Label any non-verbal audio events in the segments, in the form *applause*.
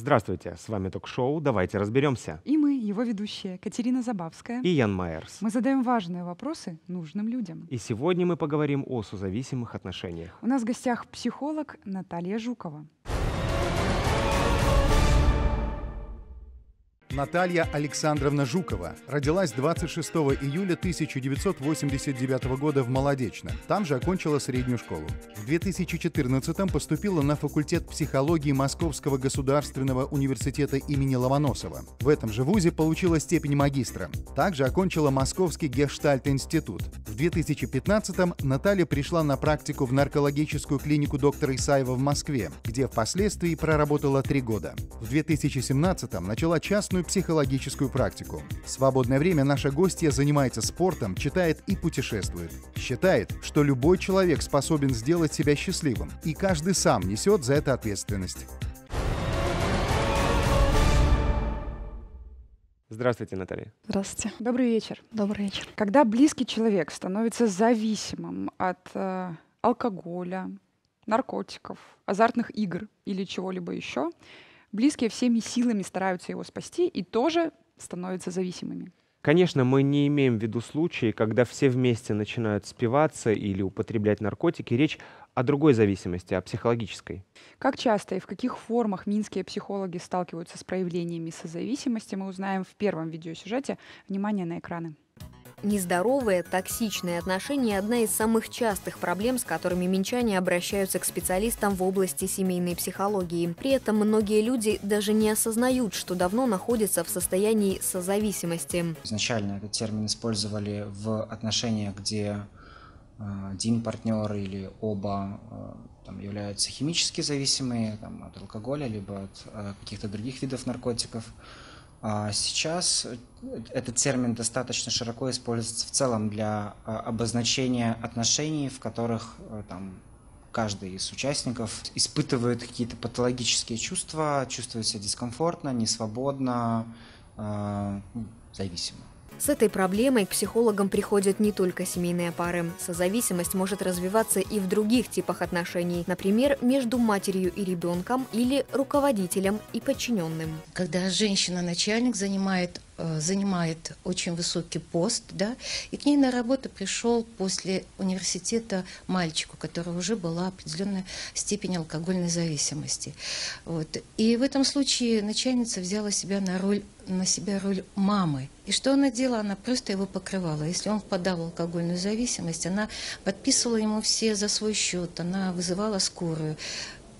Здравствуйте, с вами ток-шоу «Давайте разберемся». И мы, его ведущие, Катерина Забавская и Ян Майерс. Мы задаем важные вопросы нужным людям. И сегодня мы поговорим о созависимых отношениях. У нас в гостях психолог Наталья Жукова. Наталья Александровна Жукова родилась 26 июля 1989 года в Молодечно. Там же окончила среднюю школу. В 2014 поступила на факультет психологии Московского государственного университета имени Ломоносова. В этом же вузе получила степень магистра. Также окончила Московский гештальт-институт. В 2015 Наталья пришла на практику в наркологическую клинику доктора Исаева в Москве, где впоследствии проработала три года. В 2017 начала частную совместную психологическую практику. В свободное время наша гостья занимается спортом, читает и путешествует. Считает, что любой человек способен сделать себя счастливым, и каждый сам несет за это ответственность. Здравствуйте, Наталья. Здравствуйте. Добрый вечер. Добрый вечер. Когда близкий человек становится зависимым от э, алкоголя, наркотиков, азартных игр или чего-либо еще, близкие всеми силами стараются его спасти и тоже становятся зависимыми. Конечно, мы не имеем в виду случаи, когда все вместе начинают спиваться или употреблять наркотики. Речь о другой зависимости, о психологической. Как часто и в каких формах минские психологи сталкиваются с проявлениями созависимости, мы узнаем в первом видеосюжете. Внимание на экраны. Нездоровые, токсичные отношения – одна из самых частых проблем, с которыми минчане обращаются к специалистам в области семейной психологии. При этом многие люди даже не осознают, что давно находятся в состоянии созависимости. Изначально этот термин использовали в отношениях, где э, один партнер или оба э, там, являются химически зависимые там, от алкоголя либо от э, каких-то других видов наркотиков. А сейчас э, этот термин достаточно широко используется в целом для а, обозначения отношений, в которых э, там, каждый из участников испытывает какие-то патологические чувства, чувствует себя дискомфортно, несвободно, э, ну, зависимо. С этой проблемой к психологам приходят не только семейные пары. Созависимость может развиваться и в других типах отношений, например, между матерью и ребенком или руководителем и подчиненным. Когда женщина-начальник занимает Э, занимает очень высокий пост, да, и к ней на работу пришел после университета мальчику, у которого уже была определенная степень алкогольной зависимости. Вот. И в этом случае начальница взяла себя на роль на себя роль мамы. И что она делала? Она просто его покрывала. Если он впадал в алкогольную зависимость, она подписывала ему все за свой счет, она вызывала скорую.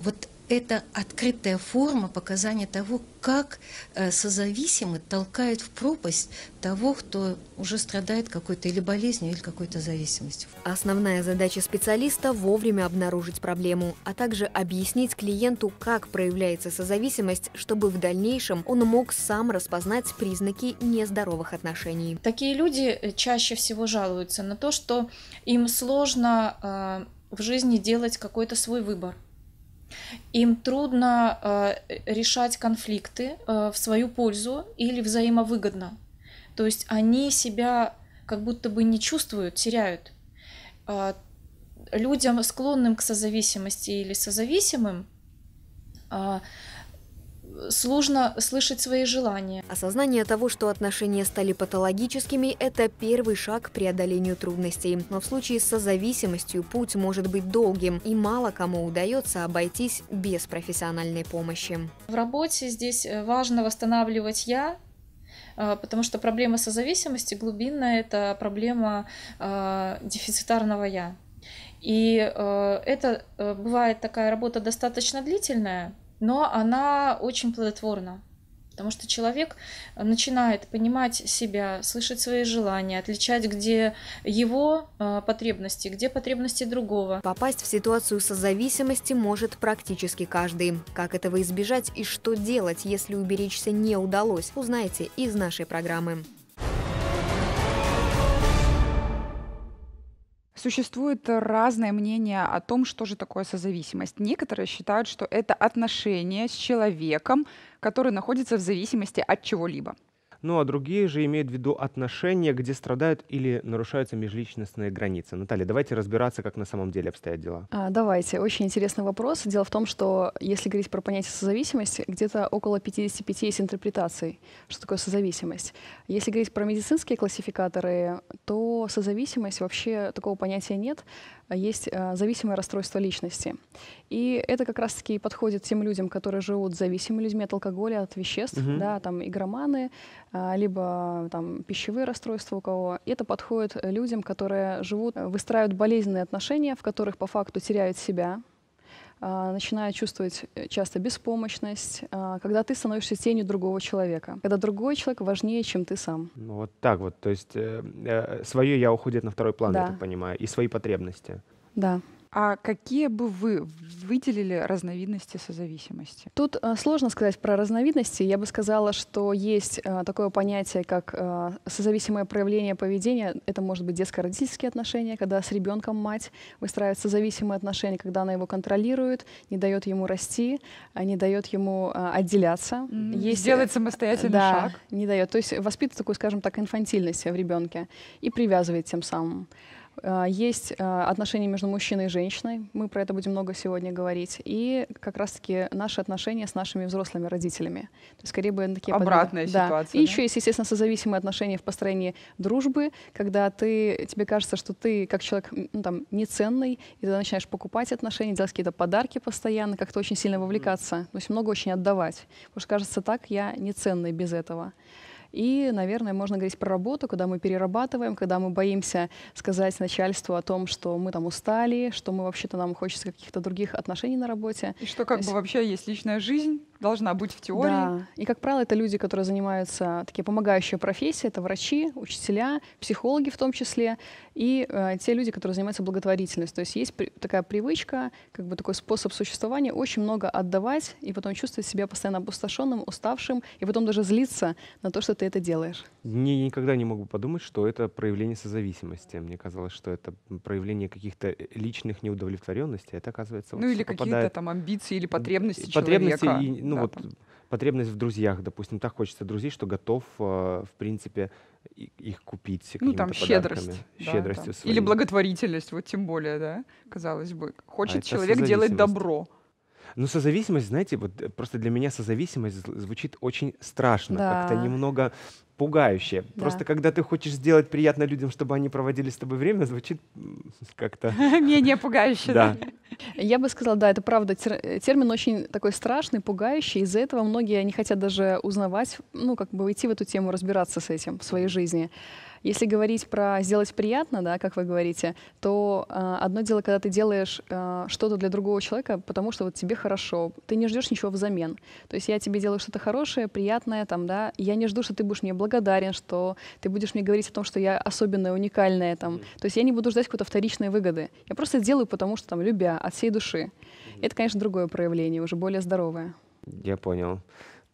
Вот это открытая форма показания того, как э, созависимы толкают в пропасть того, кто уже страдает какой-то или болезнью, или какой-то зависимостью. Основная задача специалиста – вовремя обнаружить проблему, а также объяснить клиенту, как проявляется созависимость, чтобы в дальнейшем он мог сам распознать признаки нездоровых отношений. Такие люди э, чаще всего жалуются на то, что им сложно э, в жизни делать какой-то свой выбор – им трудно э, решать конфликты э, в свою пользу или взаимовыгодно. То есть они себя как будто бы не чувствуют, теряют. Э, людям, склонным к созависимости или созависимым, э, сложно слышать свои желания. Осознание того, что отношения стали патологическими, это первый шаг к преодолению трудностей. Но в случае с созависимостью путь может быть долгим, и мало кому удается обойтись без профессиональной помощи. В работе здесь э, важно восстанавливать я, э, потому что проблема созависимости глубинная – это проблема э, дефицитарного «я». И э, это э, бывает такая работа достаточно длительная, но она очень плодотворна. Потому что человек э, начинает понимать себя, слышать свои желания, отличать, где его э, потребности, где потребности другого. Попасть в ситуацию созависимости может практически каждый. Как этого избежать и что делать, если уберечься не удалось, узнаете из нашей программы. Существует разное мнение о том, что же такое созависимость. Некоторые считают, что это отношение с человеком, который находится в зависимости от чего-либо ну а другие же имеют в виду отношения, где страдают или нарушаются межличностные границы. Наталья, давайте разбираться, как на самом деле обстоят дела. А, давайте. Очень интересный вопрос. Дело в том, что если говорить про понятие созависимости, где-то около 55 есть интерпретаций, что такое созависимость. Если говорить про медицинские классификаторы, то созависимость вообще такого понятия нет. А, есть а, зависимое расстройство личности. И это как раз-таки подходит тем людям, которые живут зависимыми людьми от алкоголя, от веществ, угу. да, там игроманы, а, либо там пищевые расстройства у кого. это подходит людям, которые живут, э, выстраивают болезненные отношения, в которых по факту теряют себя, а, начинаю чувствовать э, часто беспомощность, а, когда ты становишься тенью другого человека, когда другой человек важнее, чем ты сам. Ну вот так вот, то есть э, э, свое я уходит на второй план, да. я так понимаю, и свои потребности. Да. А какие бы вы выделили разновидности созависимости? Тут э, сложно сказать про разновидности. Я бы сказала, что есть э, такое понятие, как э, созависимое проявление поведения. Это может быть детско-родительские отношения, когда с ребенком мать выстраивает созависимые отношения, когда она его контролирует, не дает ему расти, не дает ему отделяться. Mm-hmm. Есть... Сделать самостоятельный да, шаг. не дает. То есть воспитывает такую, скажем так, инфантильность в ребенке и привязывает тем самым. А, есть а, отношения между мужчиной и женщиной. Мы про это будем много сегодня говорить. И как раз-таки наши отношения с нашими взрослыми родителями. То есть, скорее бы такие обратная подруги. ситуация. Да. И да? еще есть, естественно, созависимые отношения в построении дружбы, когда ты тебе кажется, что ты как человек ну, там неценный, и ты начинаешь покупать отношения, делать какие-то подарки постоянно, как-то очень сильно вовлекаться, то есть много очень отдавать, потому что кажется, так я неценный без этого. И, наверное, можно говорить про работу, когда мы перерабатываем, когда мы боимся сказать начальству о том, что мы там устали, что мы вообще-то нам хочется каких-то других отношений на работе. И что как То бы вообще есть личная жизнь, должна быть в теории. Да. И, как правило, это люди, которые занимаются а, такие помогающие профессии, это врачи, учителя, психологи в том числе, и э, те люди, которые занимаются благотворительностью. То есть есть при, такая привычка, как бы такой способ существования, очень много отдавать и потом чувствовать себя постоянно опустошенным, уставшим, и потом даже злиться на то, что ты это делаешь. Не, я никогда не могу подумать, что это проявление созависимости. Мне казалось, что это проявление каких-то э, личных неудовлетворенностей. А это оказывается... Ну вот, или какие-то там амбиции или потребности, потребности человека. И, ну да, вот там. Э, потребность в друзьях, допустим, так хочется друзей, что готов, э, в принципе, их купить. Ну там щедрость. Подарками, да, Своей. Или благотворительность, вот тем более, да, казалось бы. А Хочет а человек делать добро. Ну, созависимость, знаете, вот э, просто для меня созависимость звучит очень страшно, да. как-то немного пугающее. Да. Просто когда ты хочешь сделать приятно людям, чтобы они проводили с тобой время, звучит как-то... *laughs* Менее пугающе. Да. Я бы сказала, да, это правда, термин очень такой страшный, пугающий. Из-за этого многие не хотят даже узнавать, ну, как бы идти в эту тему, разбираться с этим в своей жизни. Если говорить про сделать приятно, да, как вы говорите, то э, одно дело, когда ты делаешь э, что-то для другого человека, потому что вот тебе хорошо, ты не ждешь ничего взамен. То есть я тебе делаю что-то хорошее, приятное, там, да, я не жду, что ты будешь мне благодарен, что ты будешь мне говорить о том, что я особенная, уникальная, там. То есть я не буду ждать какой-то вторичной выгоды. Я просто делаю, потому что там любя, от всей души. Это, конечно, другое проявление, уже более здоровое. Я понял.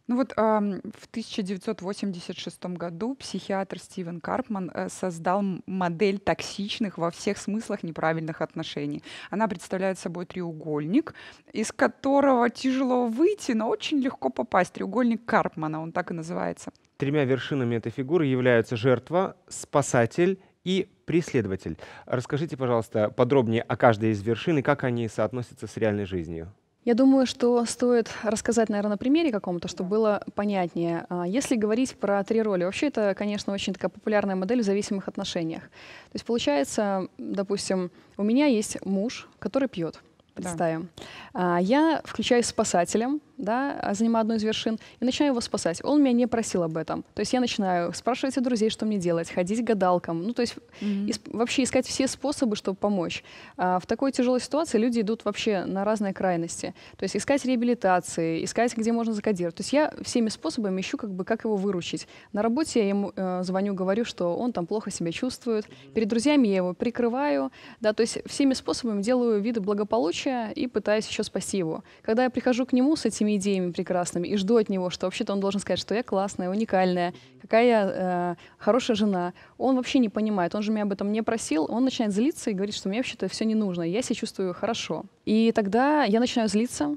Ну вот э, в 1986 году психиатр Стивен Карпман э, создал модель токсичных во всех смыслах неправильных отношений. Она представляет собой треугольник, из которого тяжело выйти, но очень легко попасть. Треугольник Карпмана, он так и называется. Тремя вершинами этой фигуры являются жертва, спасатель и преследователь. Расскажите, пожалуйста, подробнее о каждой из вершин и как они соотносятся с реальной жизнью. Я думаю, что стоит рассказать, наверное, на примере каком-то, чтобы да. было понятнее. А, если говорить про три роли, вообще это, конечно, очень такая популярная модель в зависимых отношениях. То есть получается, допустим, у меня есть муж, который пьет, представим. Да. Я включаюсь спасателем, да, а занимаю одну из вершин, и начинаю его спасать. Он меня не просил об этом. То есть я начинаю спрашивать у друзей, что мне делать, ходить к гадалкам, ну, то есть mm-hmm. иск, вообще искать все способы, чтобы помочь. А в такой тяжелой ситуации люди идут вообще на разные крайности. То есть искать реабилитации, искать, где можно закодировать. То есть я всеми способами ищу, как бы, как его выручить. На работе я ему э, звоню, говорю, что он там плохо себя чувствует. Перед друзьями я его прикрываю, да, то есть всеми способами делаю виды благополучия и пытаюсь еще спасти его. Когда я прихожу к нему с этими этими идеями прекрасными и жду от него, что вообще-то он должен сказать, что я классная, уникальная, какая я э, хорошая жена. Он вообще не понимает, он же меня об этом не просил, он начинает злиться и говорит, что мне вообще-то все не нужно, я себя чувствую хорошо. И тогда я начинаю злиться,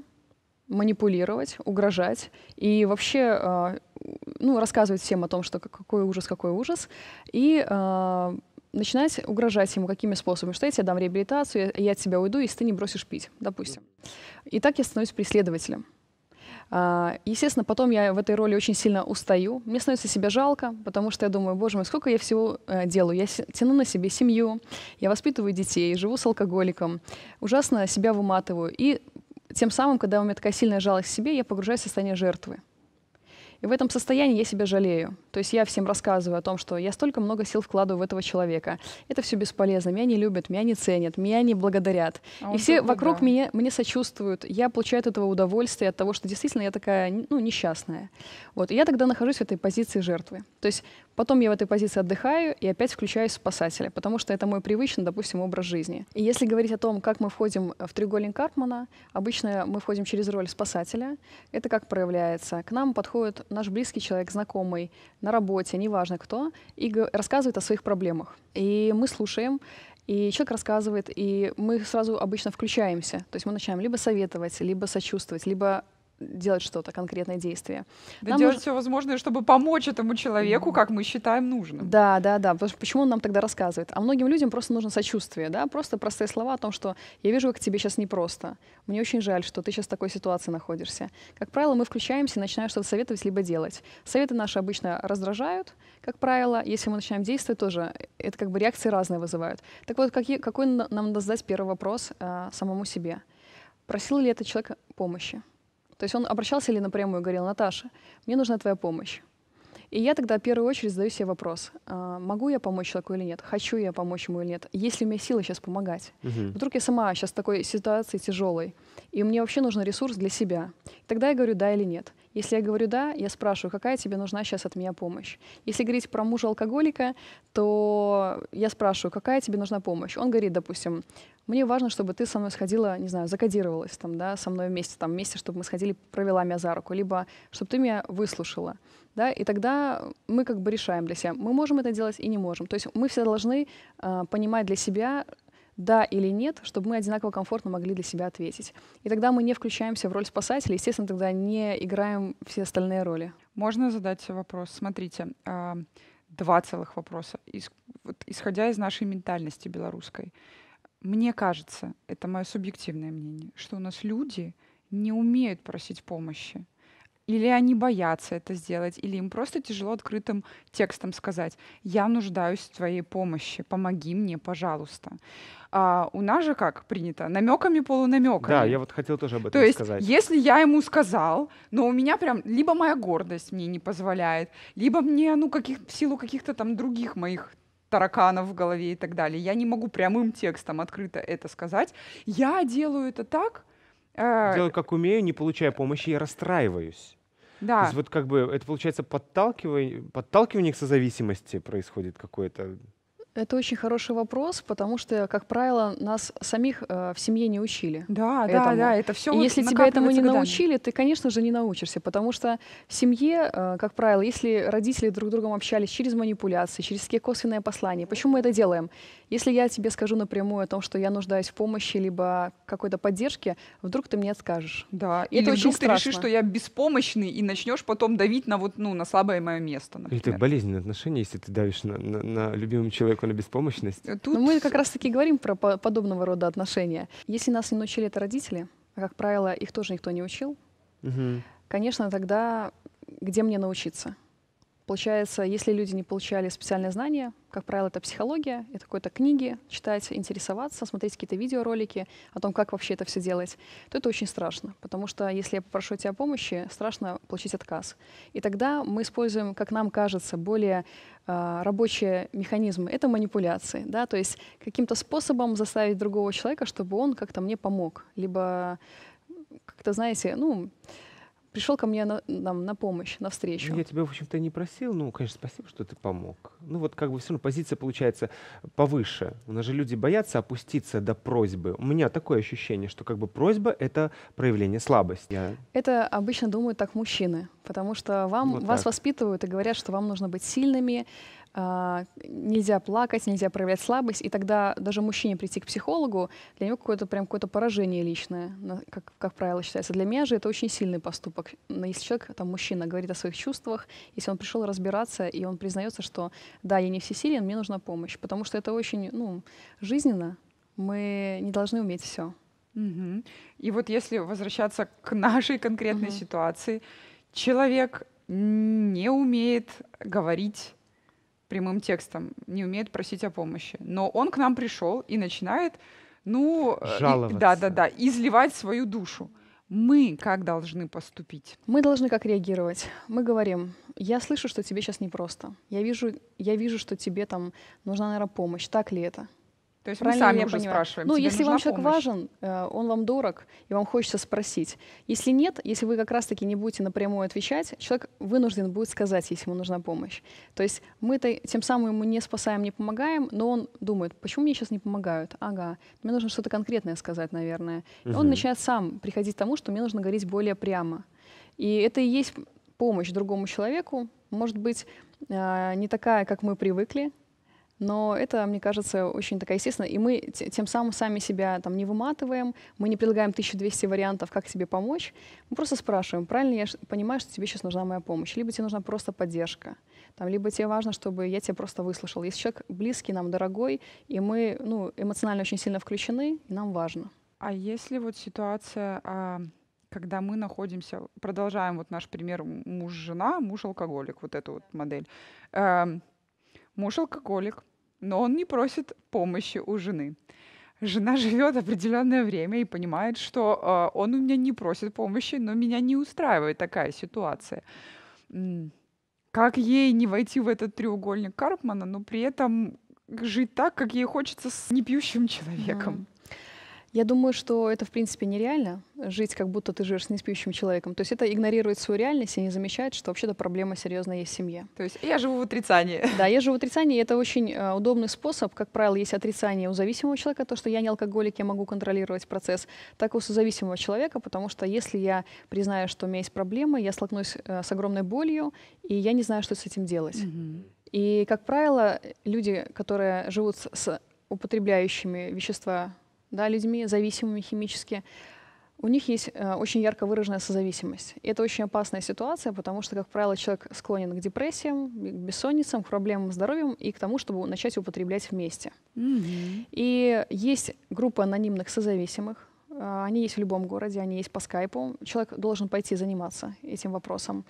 манипулировать, угрожать и вообще э, ну, рассказывать всем о том, что какой ужас, какой ужас. И э, начинать угрожать ему какими способами, что я тебе дам реабилитацию, я от тебя уйду, если ты не бросишь пить, допустим. И так я становлюсь преследователем. А, естественно, потом я в этой роли очень сильно устаю. Мне становится себя жалко, потому что я думаю, боже мой, сколько я всего э, делаю. Я тяну на себе семью, я воспитываю детей, живу с алкоголиком, ужасно себя выматываю. И тем самым, когда у меня такая сильная жалость к себе, я погружаюсь в состояние жертвы. И в этом состоянии я себя жалею. То есть я всем рассказываю о том, что я столько много сил вкладываю в этого человека. Это все бесполезно. Меня не любят, меня не ценят, меня не благодарят. А и все вокруг да. меня, мне сочувствуют. Я получаю от этого удовольствие, от того, что действительно я такая ну, несчастная. Вот. И я тогда нахожусь в этой позиции жертвы. То есть Потом я в этой позиции отдыхаю и опять включаюсь в спасателя, потому что это мой привычный, допустим, образ жизни. И если говорить о том, как мы входим в треугольник Карпмана, обычно мы входим через роль спасателя. Это как проявляется? К нам подходит наш близкий человек, знакомый, на работе, неважно кто, и рассказывает о своих проблемах. И мы слушаем, и человек рассказывает, и мы сразу обычно включаемся. То есть мы начинаем либо советовать, либо сочувствовать, либо делать что-то, конкретное действие. Да нам делать нужно... все возможное, чтобы помочь этому человеку, как мы считаем нужным. Да, да, да. Потому что почему он нам тогда рассказывает? А многим людям просто нужно сочувствие, да, просто простые слова о том, что я вижу, как тебе сейчас непросто. Мне очень жаль, что ты сейчас в такой ситуации находишься. Как правило, мы включаемся и начинаем что-то советовать либо делать. Советы наши обычно раздражают, как правило. Если мы начинаем действовать, тоже э, это как бы реакции разные вызывают. Так вот, какие, какой нам надо задать первый вопрос э, самому себе? Просил ли этот человек помощи? То есть он обращался ли напрямую и говорил, Наташа, мне нужна твоя помощь. И я тогда в первую очередь задаю себе вопрос, а, могу я помочь человеку или нет, хочу я помочь ему или нет, есть ли у меня силы сейчас помогать. Угу. Вдруг я сама сейчас в такой ситуации тяжелой, и мне вообще нужен ресурс для себя. Тогда я говорю да или нет. Если я говорю «да», я спрашиваю, какая тебе нужна сейчас от меня помощь. Если говорить про мужа-алкоголика, то я спрашиваю, какая тебе нужна помощь. Он говорит, допустим, мне важно, чтобы ты со мной сходила, не знаю, закодировалась там, да, со мной вместе, там, вместе, чтобы мы сходили, провела меня за руку, либо чтобы ты меня выслушала, да, и тогда мы как бы решаем для себя, мы можем это делать и не можем. То есть мы все должны э, понимать для себя, да или нет, чтобы мы одинаково комфортно могли для себя ответить. И тогда мы не включаемся в роль спасателя, естественно, тогда не играем все остальные роли. Можно задать вопрос? Смотрите, а, два целых вопроса, исходя из нашей ментальности белорусской мне кажется, это мое субъективное мнение, что у нас люди не умеют просить помощи. Или они боятся это сделать, или им просто тяжело открытым текстом сказать, я нуждаюсь в твоей помощи, помоги мне, пожалуйста. А у нас же как принято? Намеками, полунамеками. Да, я вот хотел тоже об этом То есть, Если я ему сказал, но у меня прям либо моя гордость мне не позволяет, либо мне, ну, каких, в силу каких-то там других моих тараканов в голове и так далее. Я не могу прямым текстом открыто это сказать. Я делаю это так. Э... Делаю как умею, не получая помощи, я расстраиваюсь. Да. То есть вот как бы это получается подталкивание, подталкивание к созависимости происходит какое-то. Это очень хороший вопрос, потому что, как правило, нас самих э, в семье не учили. Да, этому. да, да, это все. И вот если тебя этому не годами. научили, ты, конечно же, не научишься, потому что в семье, э, как правило, если родители друг с другом общались через манипуляции, через какие косвенные послания, почему мы это делаем? Если я тебе скажу напрямую о том, что я нуждаюсь в помощи либо какой-то поддержке, вдруг ты мне скажешь. Да, и или это вдруг очень ты решишь, что я беспомощный, и начнешь потом давить на вот ну на слабое мое место. Например. Или это болезненные отношения, если ты давишь на, на, на любимого человека закона беспомощности. Э, ну, тут... Но мы как раз-таки говорим про подобного рода отношения. Если нас не научили это родители, а, как правило, их тоже никто не учил, угу. конечно, тогда где мне научиться? Получается, если люди не получали специальные знания, как правило, это психология, это какой-то книги читать, интересоваться, смотреть какие-то видеоролики о том, как вообще это все делать, то это очень страшно, потому что если я попрошу тебя помощи, страшно получить отказ. И тогда мы используем, как нам кажется, более а, рабочие механизмы. Это манипуляции, да, то есть каким-то способом заставить другого человека, чтобы он как-то мне помог, либо как-то, знаете, ну, пришел ко мне на, нам на помощь, на встречу. Я тебя, в общем-то, не просил. Ну, конечно, спасибо, что ты помог. Ну, вот как бы все равно позиция получается повыше. У нас же люди боятся опуститься до просьбы. У меня такое ощущение, что как бы просьба — это проявление слабости. Я... Это обычно думают так мужчины, потому что вам, вот вас так. воспитывают и говорят, что вам нужно быть сильными, а, нельзя плакать, нельзя проявлять слабость, и тогда даже мужчине прийти к психологу, для него какое-то прям какое-то поражение личное, как, как правило считается. Для меня же это очень сильный поступок. Но если человек, там, мужчина говорит о своих чувствах, если он пришел разбираться, и он признается, что да, я не всесилен, мне нужна помощь, потому что это очень, ну, жизненно. Мы не должны уметь все. Угу. И вот если возвращаться к нашей конкретной угу. ситуации, человек не умеет говорить прямым текстом, не умеет просить о помощи. Но он к нам пришел и начинает, ну, э, жаловаться. Да, да, да, изливать свою душу. Мы как должны поступить? Мы должны как реагировать. Мы говорим, я слышу, что тебе сейчас непросто. Я вижу, я вижу, что тебе там нужна, наверное, помощь. Так ли это? То есть Правильно мы сами уже понимаю. спрашиваем. Ну, если вам человек помощь? важен, э, он вам дорог, и вам хочется спросить. Если нет, если вы как раз-таки не будете напрямую отвечать, человек вынужден будет сказать, если ему нужна помощь. То есть мы -то, тем самым ему не спасаем, не помогаем, но он думает, почему мне сейчас не помогают? Ага, мне нужно что-то конкретное сказать, наверное. Угу. он начинает сам приходить к тому, что мне нужно говорить более прямо. И это и есть помощь другому человеку, может быть, э, не такая, как мы привыкли, но это, мне кажется, очень такая естественно, и мы тем самым сами себя там не выматываем, мы не предлагаем 1200 вариантов, как тебе помочь, мы просто спрашиваем, правильно я понимаю, что тебе сейчас нужна моя помощь, либо тебе нужна просто поддержка, там, либо тебе важно, чтобы я тебя просто выслушал. Если человек близкий нам, дорогой, и мы ну, эмоционально очень сильно включены, и нам важно. А если вот ситуация а, когда мы находимся, продолжаем вот наш пример муж-жена, муж-алкоголик, вот эту вот модель. Эм, муж-алкоголик но он не просит помощи у жены. Жена живет определенное время и понимает, что э, он у меня не просит помощи, но меня не устраивает такая ситуация. Как ей не войти в этот треугольник Карпмана, но при этом жить так, как ей хочется с непьющим человеком? Mm. Я думаю, что это, в принципе, нереально, жить, как будто ты живешь с неспящим человеком. То есть это игнорирует свою реальность и не замечает, что вообще-то проблема серьезная есть в семье. То есть я живу в отрицании. *laughs* Да, я живу в отрицании, и это очень э, удобный способ. Как правило, есть отрицание у зависимого человека, то, что я не алкоголик, я могу контролировать процесс, так и у созависимого человека, потому что если я признаю, что у меня есть проблемы, я столкнусь э, с огромной болью, и я не знаю, что с этим делать. Угу. И, как правило, люди, которые живут с, с употребляющими вещества да, людьми, зависимыми химически, у них есть э, очень ярко выраженная созависимость. И это очень опасная ситуация, потому что, как правило, человек склонен к депрессиям, к бессонницам, к проблемам с здоровьем и к тому, чтобы начать употреблять вместе. Mm-hmm. И есть группа анонимных созависимых, а, они есть в любом городе, они есть по скайпу. Человек должен пойти заниматься этим вопросом.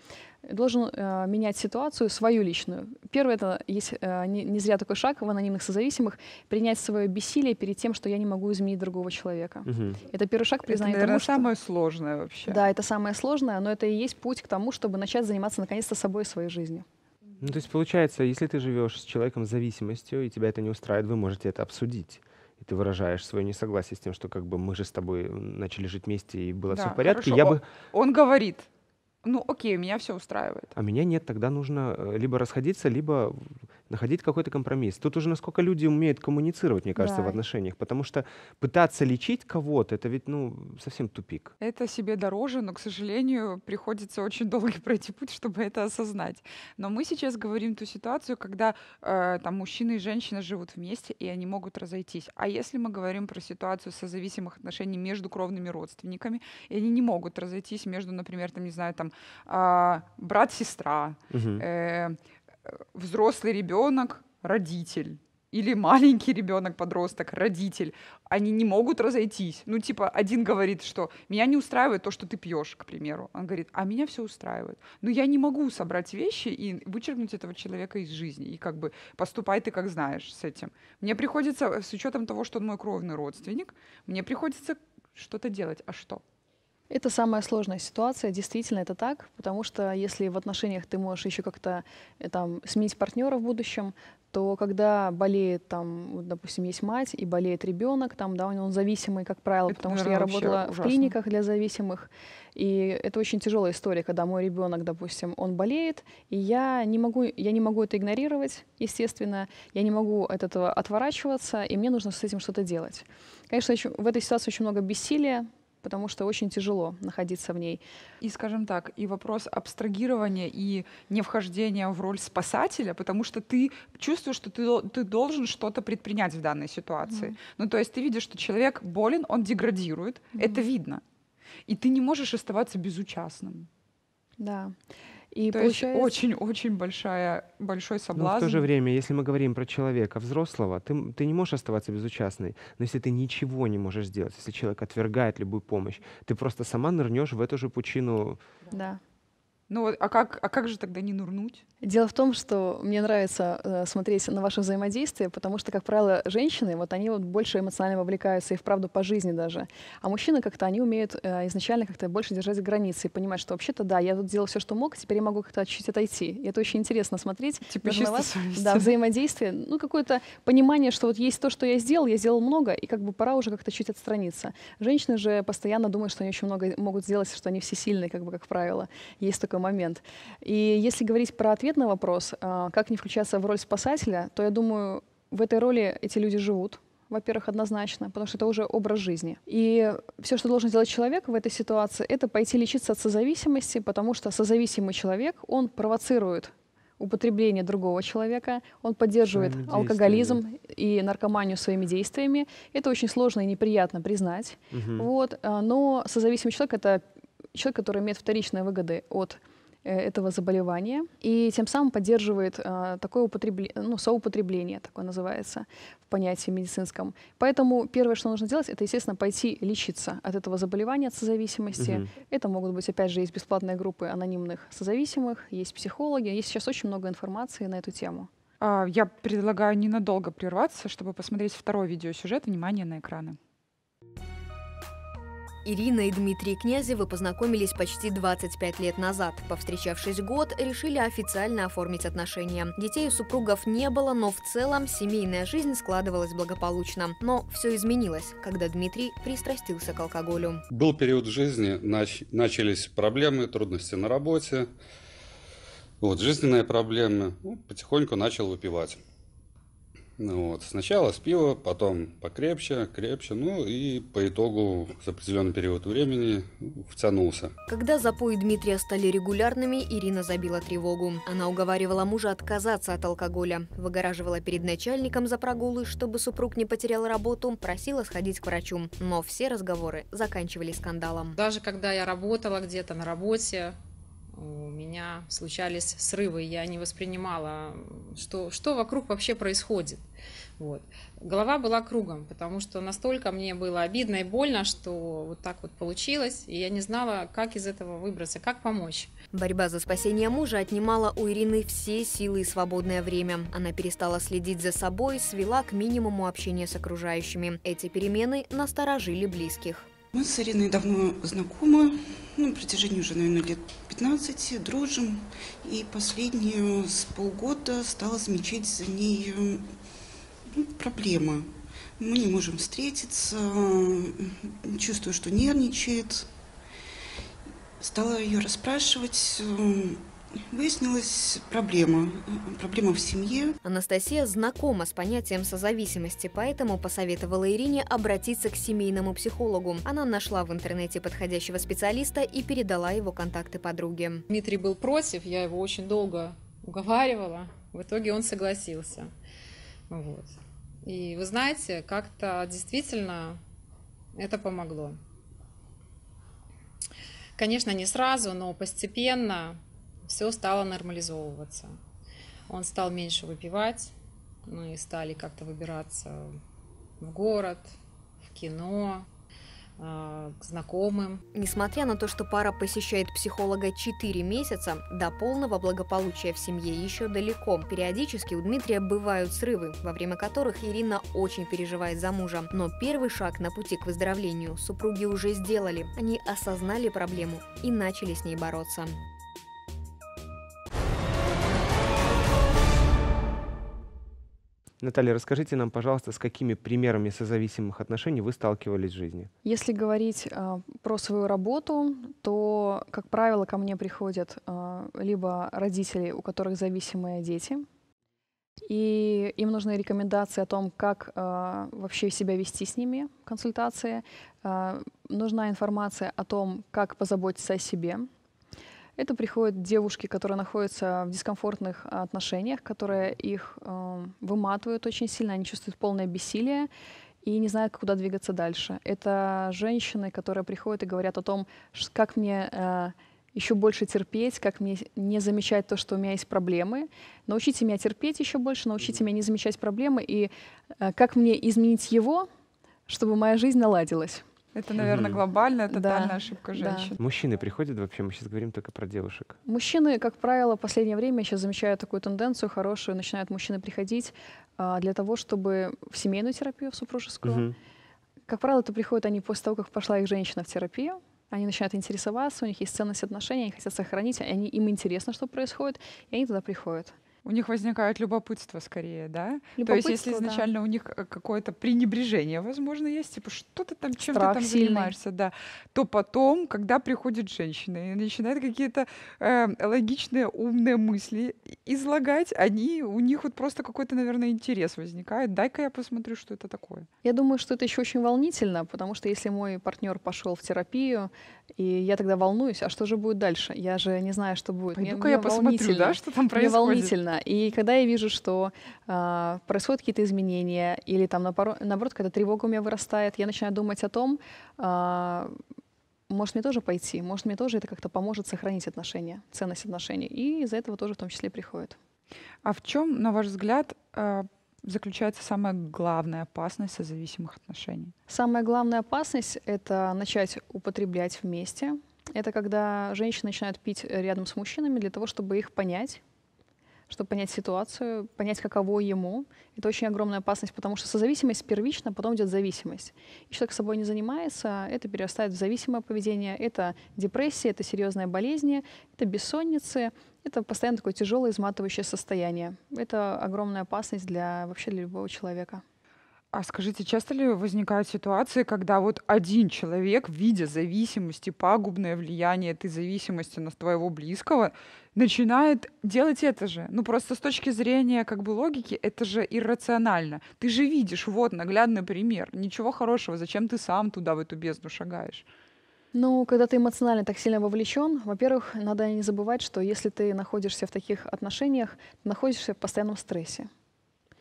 Должен э, менять ситуацию, свою личную. Первое, это есть э, не, не зря такой шаг в анонимных созависимых, принять свое бессилие перед тем, что я не могу изменить другого человека. Угу. Это первый шаг признания Это, наверное, тому, что... самое сложное вообще. Да, это самое сложное, но это и есть путь к тому, чтобы начать заниматься наконец-то собой и своей жизнью. Ну, то есть получается, если ты живешь с человеком с зависимостью, и тебя это не устраивает, вы можете это обсудить и ты выражаешь свое несогласие с тем, что как бы мы же с тобой начали жить вместе и было да, все в порядке, хорошо. я бы... Он говорит, ну окей, меня все устраивает. А меня нет, тогда нужно э, либо расходиться, либо находить какой-то компромисс. Тут уже насколько люди умеют коммуницировать, мне кажется, да. в отношениях, потому что пытаться лечить кого-то, это ведь, ну, совсем тупик. Это себе дороже, но, к сожалению, приходится очень долго *laughs* пройти путь, чтобы это осознать. Но мы сейчас говорим ту ситуацию, когда э, там мужчина и женщина живут вместе, и они могут разойтись. А если мы говорим про ситуацию созависимых отношений между кровными родственниками, и они не могут разойтись между, например, там, не знаю, там, а, э, брат-сестра, угу. э, взрослый ребенок, родитель или маленький ребенок, подросток, родитель, они не могут разойтись. Ну, типа, один говорит, что меня не устраивает то, что ты пьешь, к примеру. Он говорит, а меня все устраивает. Но я не могу собрать вещи и вычеркнуть этого человека из жизни. И как бы поступай ты как знаешь с этим. Мне приходится, с учетом того, что он мой кровный родственник, мне приходится что-то делать. А что? Это самая сложная ситуация, действительно это так, потому что если в отношениях ты можешь еще как-то э, там сменить партнера в будущем, то когда болеет там, допустим, есть мать и болеет ребенок, там, да, он зависимый, как правило, это, потому наверное, что я работала ужасно. в клиниках для зависимых, и это очень тяжелая история, когда мой ребенок, допустим, он болеет, и я не могу, я не могу это игнорировать, естественно, я не могу от этого отворачиваться, и мне нужно с этим что-то делать. Конечно, в этой ситуации очень много бессилия, потому что очень тяжело находиться в ней. И, скажем так, и вопрос абстрагирования и невхождения в роль спасателя, потому что ты чувствуешь, что ты, ты должен что-то предпринять в данной ситуации. Mm-hmm. Ну, то есть ты видишь, что человек болен, он деградирует, mm-hmm. это видно. И ты не можешь оставаться безучастным. Да. И То получается... есть очень-очень большая, большой соблазн. Но в то же время, если мы говорим про человека взрослого, ты, ты не можешь оставаться безучастной. Но если ты ничего не можешь сделать, если человек отвергает любую помощь, ты просто сама нырнешь в эту же пучину да. Ну, а как, а как же тогда не нурнуть? Дело в том, что мне нравится э, смотреть на ваше взаимодействие, потому что, как правило, женщины, вот они вот больше эмоционально вовлекаются и вправду по жизни даже. А мужчины как-то, они умеют э, изначально как-то больше держать границы и понимать, что вообще-то да, я тут делал все, что мог, а теперь я могу как-то чуть отойти. И это очень интересно смотреть. Типа на вас, Да, взаимодействие, ну, какое-то понимание, что вот есть то, что я сделал, я сделал много, и как бы пора уже как-то чуть отстраниться. Женщины же постоянно думают, что они очень много могут сделать, что они все сильные, как бы, как правило. Есть такое момент. И если говорить про ответ на вопрос, а, как не включаться в роль спасателя, то я думаю, в этой роли эти люди живут, во-первых, однозначно, потому что это уже образ жизни. И все, что должен сделать человек в этой ситуации, это пойти лечиться от созависимости, потому что созависимый человек, он провоцирует употребление другого человека, он поддерживает своими алкоголизм и наркоманию своими действиями. Это очень сложно и неприятно признать. Угу. Вот, а, но созависимый человек — это человек, который имеет вторичные выгоды от Э, этого заболевания и тем самым поддерживает э, такое употребление, ну, соупотребление, такое называется в понятии медицинском. Поэтому первое, что нужно делать, это, естественно, пойти лечиться от этого заболевания, от созависимости. Угу. Это могут быть, опять же, есть бесплатные группы анонимных созависимых, есть психологи, есть сейчас очень много информации на эту тему. А, я предлагаю ненадолго прерваться, чтобы посмотреть второй видеосюжет. Внимание на экраны. Ирина и Дмитрий Князевы познакомились почти 25 лет назад. Повстречавшись год, решили официально оформить отношения. Детей у супругов не было, но в целом семейная жизнь складывалась благополучно. Но все изменилось, когда Дмитрий пристрастился к алкоголю. Был период жизни, нач начались проблемы, трудности на работе, вот, жизненные проблемы. Ну, потихоньку начал выпивать. Ну вот, сначала с пива, потом покрепче, крепче, ну и по итогу за определенный период времени ну, втянулся. Когда запои Дмитрия стали регулярными, Ирина забила тревогу. Она уговаривала мужа отказаться от алкоголя, выгораживала перед начальником за прогулы, чтобы супруг не потерял работу, просила сходить к врачу. Но все разговоры заканчивались скандалом. Даже когда я работала где-то на работе, у меня случались срывы, я не воспринимала, что, что вокруг вообще происходит. Вот. Голова была кругом, потому что настолько мне было обидно и больно, что вот так вот получилось, и я не знала, как из этого выбраться, как помочь. Борьба за спасение мужа отнимала у Ирины все силы и свободное время. Она перестала следить за собой, свела к минимуму общение с окружающими. Эти перемены насторожили близких. Мы с Ириной давно знакомы, ну, на протяжении уже, наверное, лет 15, дружим. И последние с полгода стала замечать за ней ну, проблемы. Мы не можем встретиться, чувствую, что нервничает. Стала ее расспрашивать, Выяснилась проблема. Проблема в семье. Анастасия знакома с понятием созависимости, поэтому посоветовала Ирине обратиться к семейному психологу. Она нашла в интернете подходящего специалиста и передала его контакты подруге. Дмитрий был против, я его очень долго уговаривала. В итоге он согласился. Вот. И вы знаете, как-то действительно это помогло. Конечно, не сразу, но постепенно все стало нормализовываться. Он стал меньше выпивать, мы стали как-то выбираться в город, в кино, а, к знакомым. Несмотря на то, что пара посещает психолога 4 месяца, до полного благополучия в семье еще далеко. Периодически у Дмитрия бывают срывы, во время которых Ирина очень переживает за мужа. Но первый шаг на пути к выздоровлению супруги уже сделали. Они осознали проблему и начали с ней бороться. Наталья, расскажите нам, пожалуйста, с какими примерами созависимых отношений вы сталкивались в жизни? Если говорить э, про свою работу, то, как правило, ко мне приходят э, либо родители, у которых зависимые дети, и им нужны рекомендации о том, как э, вообще себя вести с ними, консультации. Э, нужна информация о том, как позаботиться о себе, это приходят девушки, которые находятся в дискомфортных а, отношениях, которые их э, выматывают очень сильно, они чувствуют полное бессилие и не знают, куда двигаться дальше. Это женщины, которые приходят и говорят о том, как мне э, еще больше терпеть, как мне не замечать то, что у меня есть проблемы. Научите меня терпеть еще больше, научите меня не замечать проблемы и э, как мне изменить его, чтобы моя жизнь наладилась. Это, наверное, mm глобальная тотальная да, ошибка женщин. Да. Мужчины приходят вообще, мы сейчас говорим только про девушек. Мужчины, как правило, в последнее время сейчас замечают такую тенденцию хорошую, начинают мужчины приходить а, для того, чтобы в семейную терапию, в супружескую. Mm-hmm. Как правило, это приходят они после того, как пошла их женщина в терапию. Они начинают интересоваться, у них есть ценность отношений, они хотят сохранить, они, им интересно, что происходит, и они туда приходят у них возникает любопытство скорее, да? Любопытство, То есть, если изначально да. у них э, какое-то пренебрежение, возможно, есть, типа, что ты там, чем Страх ты там сильный. занимаешься, да, то потом, когда приходит женщина и начинает какие-то э, логичные, умные мысли излагать, они, у них вот просто какой-то, наверное, интерес возникает. Дай-ка я посмотрю, что это такое. Я думаю, что это еще очень волнительно, потому что если мой партнер пошел в терапию, и я тогда волнуюсь, а что же будет дальше? Я же не знаю, что будет. Пойду-ка я посмотрю, да, что там происходит. Мне волнительно. Именно. И когда я вижу, что э, происходят какие-то изменения, или там наоборот, когда тревога у меня вырастает, я начинаю думать о том, э, может мне тоже пойти, может мне тоже это как-то поможет сохранить отношения, ценность отношений. И из-за этого тоже в том числе приходит. А в чем, на ваш взгляд, э заключается самая главная опасность созависимых отношений? Самая главная опасность — это начать употреблять вместе. Это когда женщины начинают пить рядом с мужчинами для того, чтобы их понять, чтобы понять ситуацию, понять, каково ему. Это очень огромная опасность, потому что созависимость первична, потом идет зависимость. И человек собой не занимается, это перерастает в зависимое поведение, это депрессия, это серьезные болезни, это бессонницы, это постоянно такое тяжелое, изматывающее состояние. Это огромная опасность для вообще для любого человека. А скажите, часто ли возникают ситуации, когда вот один человек, видя зависимость и пагубное влияние этой зависимости на твоего близкого, начинает делать это же? Ну просто с точки зрения как бы логики это же иррационально. Ты же видишь, вот наглядный пример. Ничего хорошего, зачем ты сам туда, в эту бездну шагаешь? Ну, когда ты эмоционально так сильно вовлечен, во-первых, надо не забывать, что если ты находишься в таких отношениях, ты находишься в постоянном стрессе.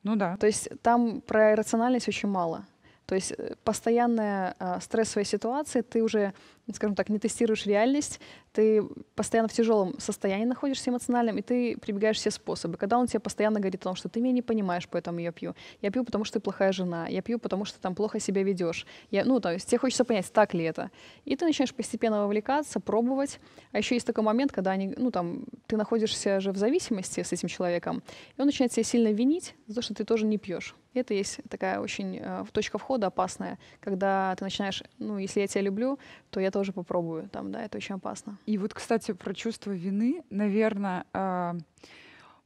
Ну да. То есть там про рациональность очень мало. То есть э, постоянная э, стрессовая ситуация, ты уже, скажем так, не тестируешь реальность, ты постоянно в тяжелом состоянии находишься эмоциональным, и ты прибегаешь все способы. Когда он тебе постоянно говорит о том, что ты меня не понимаешь, поэтому я пью. Я пью, потому что ты плохая жена. Я пью, потому что там плохо себя ведешь. Я, ну, то есть тебе хочется понять, так ли это. И ты начинаешь постепенно вовлекаться, пробовать. А еще есть такой момент, когда они, ну, там, ты находишься же в зависимости с этим человеком, и он начинает тебя сильно винить за то, что ты тоже не пьешь. Это есть такая очень э, точка входа опасная, когда ты начинаешь, ну, если я тебя люблю, то я тоже попробую, там, да, это очень опасно. И вот, кстати, про чувство вины, наверное, э, а,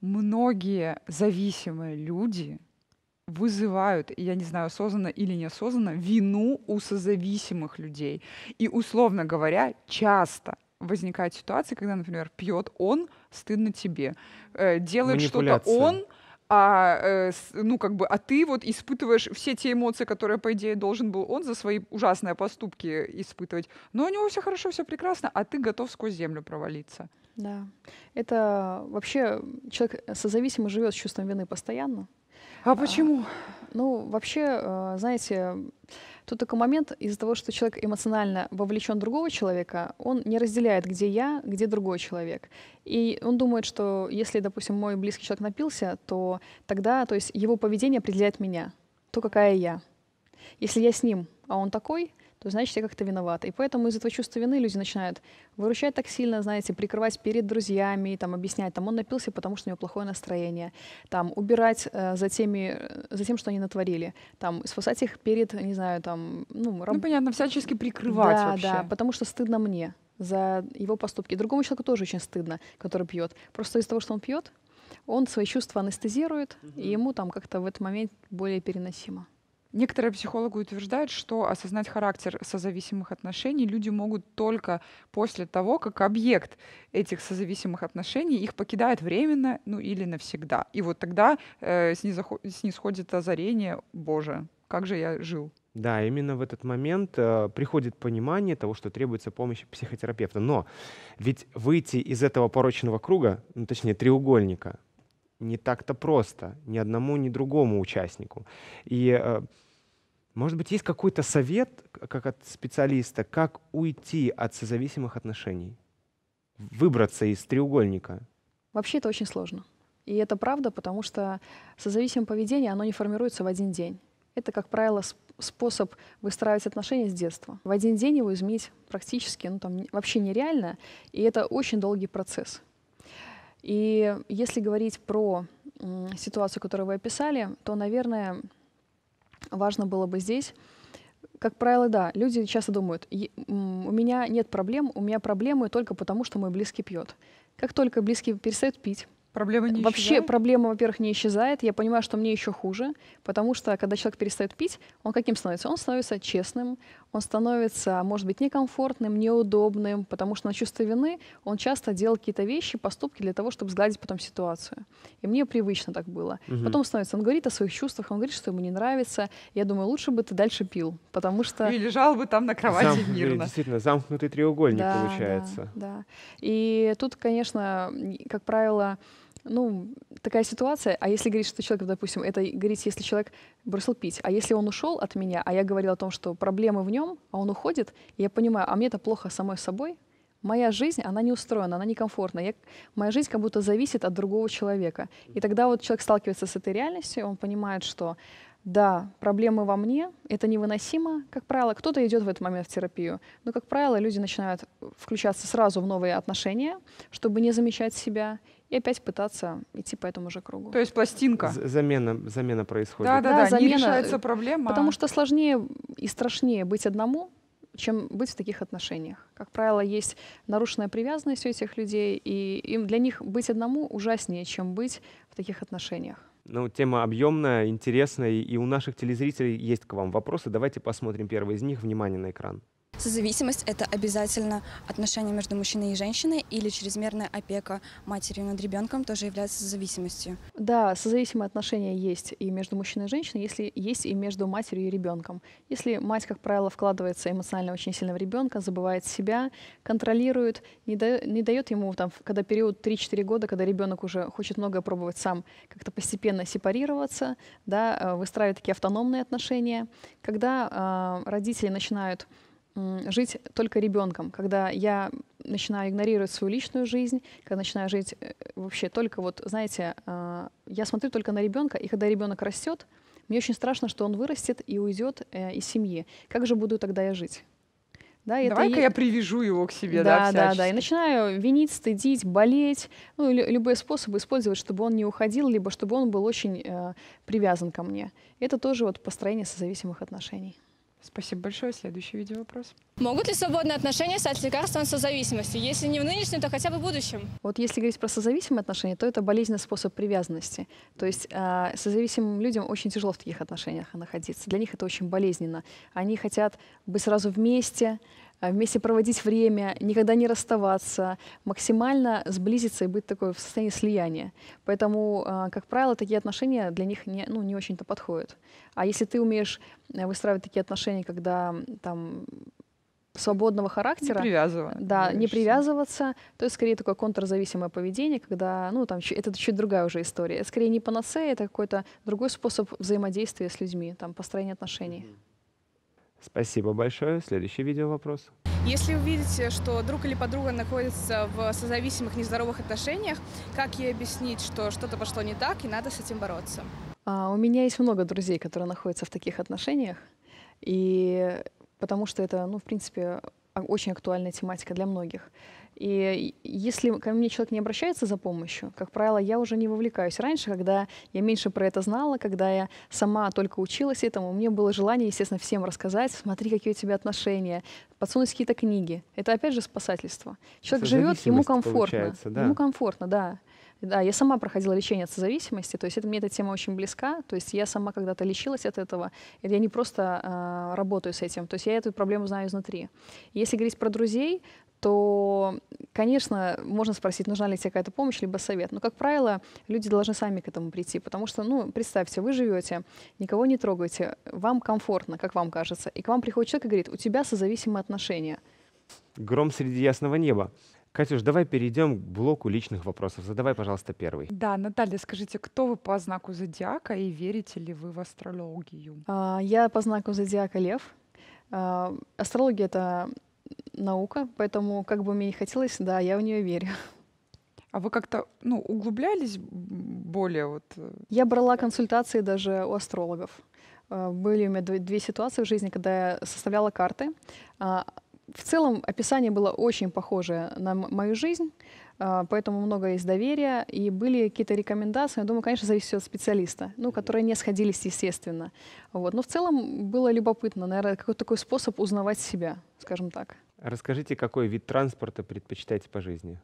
многие зависимые люди вызывают, я не знаю, осознанно или неосознанно, вину у созависимых людей. И, условно говоря, часто возникает ситуация, когда, например, пьет он, стыдно тебе. Э, делает что-то он, а, э, ну, как бы, а ты вот испытываешь все те эмоции, которые, по идее, должен был он за свои ужасные поступки испытывать. Но у него все хорошо, все прекрасно, а ты готов сквозь землю провалиться. Да. Это вообще человек созависимый живет с чувством вины постоянно. А почему? А, ну, вообще, э, знаете, Тут такой момент, из-за того, что человек эмоционально вовлечен другого человека, он не разделяет, где я, где другой человек. И он думает, что если, допустим, мой близкий человек напился, то тогда, то есть его поведение определяет меня, то, какая я. Если я с ним, а он такой, то значит, я как-то виновата. И поэтому из этого чувства вины люди начинают выручать так сильно, знаете, прикрывать перед друзьями, там, объяснять, там, он напился, потому что у него плохое настроение, там, убирать э, за, теми, э, за тем, что они натворили, там, спасать их перед, не знаю, там, ну... ну раб... Ну, понятно, всячески прикрывать да, вообще. Да, потому что стыдно мне за его поступки. Другому человеку тоже очень стыдно, который пьет. Просто из-за того, что он пьет, он свои чувства анестезирует, угу. и ему там как-то в этот момент более переносимо. Некоторые психологи утверждают, что осознать характер созависимых отношений люди могут только после того, как объект этих созависимых отношений их покидает временно, ну или навсегда. И вот тогда э, снисходит озарение «Боже, как же я жил?» Да, именно в этот момент э, приходит понимание того, что требуется помощь психотерапевта. Но ведь выйти из этого порочного круга, ну, точнее треугольника, не так-то просто ни одному, ни другому участнику. И э, может быть, есть какой-то совет, как от специалиста, как уйти от созависимых отношений, выбраться из треугольника? Вообще это очень сложно. И это правда, потому что созависимое поведение, оно не формируется в один день. Это, как правило, способ выстраивать отношения с детства. В один день его изменить практически, ну там вообще нереально, и это очень долгий процесс. И если говорить про ситуацию, которую вы описали, то, наверное, важно было бы здесь как правило, да. Люди часто думают, у меня нет проблем, у меня проблемы только потому, что мой близкий пьет. Как только близкий перестает пить, Проблема не Вообще исчезает? проблема, во-первых, не исчезает. Я понимаю, что мне еще хуже, потому что когда человек перестает пить, он каким становится? Он становится честным, он становится, может быть, некомфортным, неудобным, потому что на чувство вины он часто делал какие-то вещи, поступки для того, чтобы сгладить потом ситуацию. И мне привычно так было. Угу. Потом становится, он говорит о своих чувствах, он говорит, что ему не нравится. Я думаю, лучше бы ты дальше пил, потому что... И лежал бы там на кровати Зам... *laughs* Ну, мирно. Действительно, замкнутый треугольник да, получается. Да, да. И тут, конечно, как правило, ну, такая ситуация, а если говорить, что человек, допустим, это говорить, если человек бросил пить, а если он ушел от меня, а я говорила о том, что проблемы в нем, а он уходит, я понимаю, а мне это плохо самой собой, моя жизнь, она не устроена, она некомфортна. Я, моя жизнь как будто зависит от другого человека. И тогда вот человек сталкивается с этой реальностью, он понимает, что да, проблемы во мне, это невыносимо, как правило. Кто-то идет в этот момент в терапию, но, как правило, люди начинают включаться сразу в новые отношения, чтобы не замечать себя, и опять пытаться идти по этому же кругу. То есть пластинка. З замена, замена происходит. Да, да, да, да замена, не решается э, проблема. Потому что сложнее и страшнее быть одному, чем быть в таких отношениях. Как правило, есть нарушенная привязанность у этих людей, и им для них быть одному ужаснее, чем быть в таких отношениях. Ну, тема объемная, интересная, и у наших телезрителей есть к вам вопросы. Давайте посмотрим первый из них. Внимание на экран. Зависимость — это обязательно отношения между мужчиной и женщиной или чрезмерная опека матерью над ребенком тоже является зависимостью. Да, созависимые отношения есть и между мужчиной и женщиной, если есть и между матерью и ребенком. Если мать, как правило, вкладывается эмоционально очень сильно в ребенка, забывает себя, контролирует, не, да, не дает ему, там, когда период 3-4 года, когда ребенок уже хочет многое пробовать сам, как-то постепенно сепарироваться, да, э, выстраивать такие автономные отношения. Когда э, родители начинают жить только ребенком, когда я начинаю игнорировать свою личную жизнь, когда начинаю жить э, вообще только вот, знаете, а, я смотрю только на ребенка, и когда ребенок растет, мне очень страшно, что он вырастет и уйдет э, из семьи. Как же буду тогда я жить? Да, Давай-ка и... я привяжу его к себе, да, да, всячески. да, да. И начинаю винить, стыдить, болеть, ну, любые способы использовать, чтобы он не уходил, либо чтобы он был очень э, привязан ко мне. Это тоже вот построение созависимых отношений. Спасибо большое. Следующий видео вопрос. Могут ли свободные отношения стать лекарством созависимости? Если не в нынешнем, то хотя бы в будущем. Вот если говорить про созависимые отношения, то это болезненный способ привязанности. То есть э, созависимым людям очень тяжело в таких отношениях находиться. Для них это очень болезненно. Они хотят быть сразу вместе, Э, вместе проводить время, никогда не расставаться, максимально сблизиться и быть такой в состоянии слияния. Поэтому, э, как правило, такие отношения для них не, ну, не очень-то подходят. А если ты умеешь э, выстраивать такие отношения, когда там свободного характера. Не Да, не привязываться. То есть, скорее, такое контрзависимое поведение, когда, ну, там, это чуть другая уже история. Это скорее не панацея, это какой-то другой способ взаимодействия с людьми, там, построение отношений. Mm-hmm. Спасибо большое. Следующий видео вопрос. Если увидите, что друг или подруга находится в созависимых нездоровых отношениях, как ей объяснить, что что-то пошло не так и надо с этим бороться? А, у меня есть много друзей, которые находятся в таких отношениях, и потому что это, ну, в принципе, а, очень актуальная тематика для многих. И если ко мне человек не обращается за помощью, как правило, я уже не вовлекаюсь. Раньше, когда я меньше про это знала, когда я сама только училась этому, у меня было желание, естественно, всем рассказать, смотри, какие у тебя отношения, подсунуть какие-то книги. Это опять же спасательство. Человек живет, ему комфортно. Да. Ему комфортно, да. Да, я сама проходила лечение от созависимости, то есть это, мне эта тема очень близка, то есть я сама когда-то лечилась от этого, и я не просто э, работаю с этим, то есть я эту проблему знаю изнутри. Если говорить про друзей, то, конечно, можно спросить, нужна ли тебе какая-то помощь, либо совет. Но, как правило, люди должны сами к этому прийти, потому что, ну, представьте, вы живете, никого не трогаете, вам комфортно, как вам кажется, и к вам приходит человек и говорит, у тебя созависимые отношения. Гром среди ясного неба. Катюш, давай перейдем к блоку личных вопросов. Задавай, пожалуйста, первый. Да, Наталья, скажите, кто вы по знаку зодиака и верите ли вы в астрологию? А, я по знаку зодиака Лев. А, астрология — это наука, поэтому как бы мне и хотелось, да, я в нее верю. А вы как-то ну, углублялись более вот? Э, я брала консультации даже у астрологов. Э, были у меня две ситуации в жизни, когда я составляла карты. А, в целом описание было очень похоже на мою жизнь, а, поэтому много из доверия. И были какие-то рекомендации, я думаю, конечно, зависит от специалиста, ну, которые не сходились, естественно. Вот. Но в целом было любопытно, наверное, какой-то такой способ узнавать себя, скажем так. Расскажите, какой вид транспорта предпочитаете по жизни?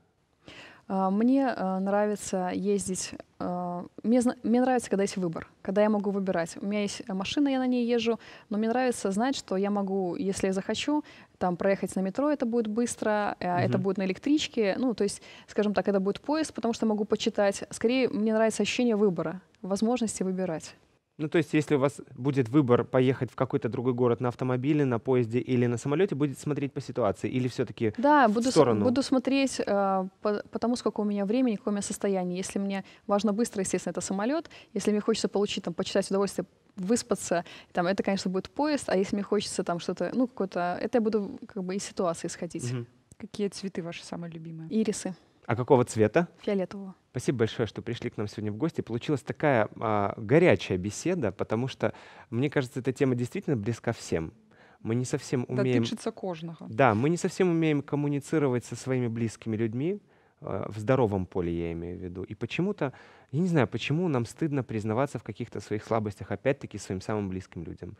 А, мне а, нравится ездить, а, мне, мне нравится, когда есть выбор, когда я могу выбирать. У меня есть машина, я на ней езжу, но мне нравится знать, что я могу, если я захочу, там проехать на метро, это будет быстро, угу. это будет на электричке, ну, то есть, скажем так, это будет поезд, потому что могу почитать. Скорее, мне нравится ощущение выбора, возможности выбирать. Ну, то есть, если у вас будет выбор поехать в какой-то другой город на автомобиле, на поезде или на самолете, будет смотреть по ситуации или все-таки да, в буду сторону? Да, буду смотреть э, по, по тому, сколько у меня времени, какое у меня состояние. Если мне важно быстро, естественно, это самолет. Если мне хочется получить, там, почитать удовольствие, выспаться, там, это, конечно, будет поезд. А если мне хочется там что-то, ну, какое-то... Это я буду как бы из ситуации исходить. Угу. Какие цветы ваши самые любимые? Ирисы. А какого цвета? Фиолетового. Спасибо большое, что пришли к нам сегодня в гости. Получилась такая а, горячая беседа, потому что, мне кажется, эта тема действительно близка всем. Мы не совсем умеем... Дотычется кожного. Да, мы не совсем умеем коммуницировать со своими близкими людьми, а, в здоровом поле, я имею в виду. И почему-то, я не знаю, почему нам стыдно признаваться в каких-то своих слабостях, опять-таки, своим самым близким людям.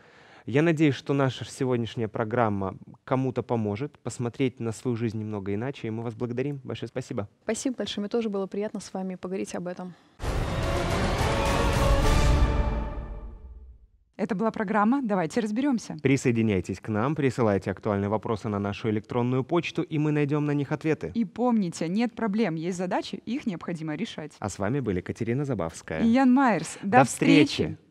Я надеюсь, что наша сегодняшняя программа кому-то поможет посмотреть на свою жизнь немного иначе, и мы вас благодарим. Большое спасибо. Спасибо большое. Мне тоже было приятно с вами поговорить об этом. Это была программа «Давайте разберемся». Присоединяйтесь к нам, присылайте актуальные вопросы на нашу электронную почту, и мы найдем на них ответы. И помните, нет проблем, есть задачи, их необходимо решать. А с вами были Катерина Забавская и Ян Майерс. До, До встречи! встречи!